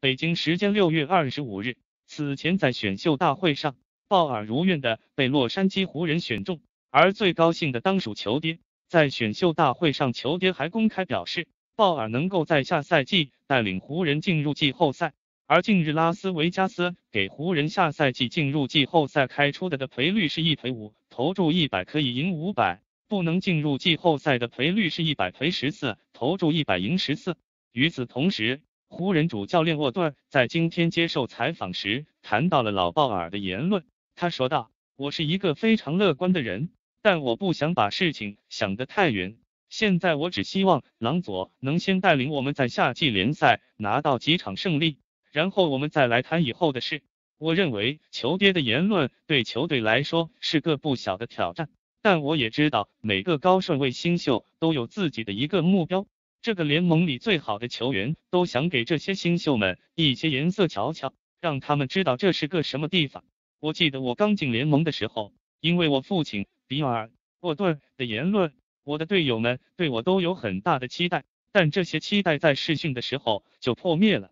北京时间六月二十五日，此前在选秀大会上，鲍尔如愿的被洛杉矶湖人选中，而最高兴的当属球爹。在选秀大会上，球爹还公开表示，鲍尔能够在下赛季带领湖人进入季后赛。而近日，拉斯维加斯给湖人下赛季进入季后赛开出的的赔率是一赔五，投注一百可以赢五百；不能进入季后赛的赔率是一百赔十四，投注一百赢十四。与此同时，湖人主教练沃顿在今天接受采访时谈到了老鲍尔的言论。他说道：“我是一个非常乐观的人，但我不想把事情想得太远。现在我只希望朗佐能先带领我们在夏季联赛拿到几场胜利，然后我们再来谈以后的事。我认为球爹的言论对球队来说是个不小的挑战，但我也知道每个高顺位新秀都有自己的一个目标。”这个联盟里最好的球员都想给这些新秀们一些颜色瞧瞧，让他们知道这是个什么地方。我记得我刚进联盟的时候，因为我父亲比尔·沃顿的言论，我的队友们对我都有很大的期待。但这些期待在试训的时候就破灭了。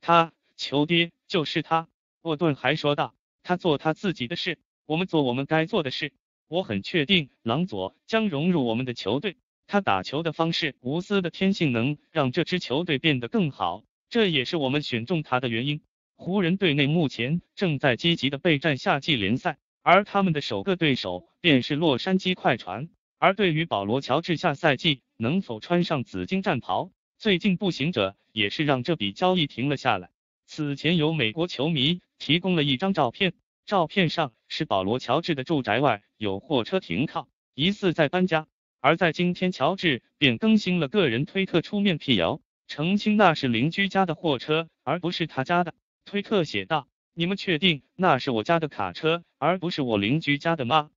他，球爹就是他，沃顿还说道：“他做他自己的事，我们做我们该做的事。我很确定，朗佐将融入我们的球队。”他打球的方式，无私的天性能让这支球队变得更好，这也是我们选中他的原因。湖人队内目前正在积极的备战夏季联赛，而他们的首个对手便是洛杉矶快船。而对于保罗·乔治下赛季能否穿上紫金战袍，最近步行者也是让这笔交易停了下来。此前有美国球迷提供了一张照片，照片上是保罗·乔治的住宅外有货车停靠，疑似在搬家。而在今天，乔治便更新了个人推特，出面辟谣，澄清那是邻居家的货车，而不是他家的。推特写道：“你们确定那是我家的卡车，而不是我邻居家的吗？”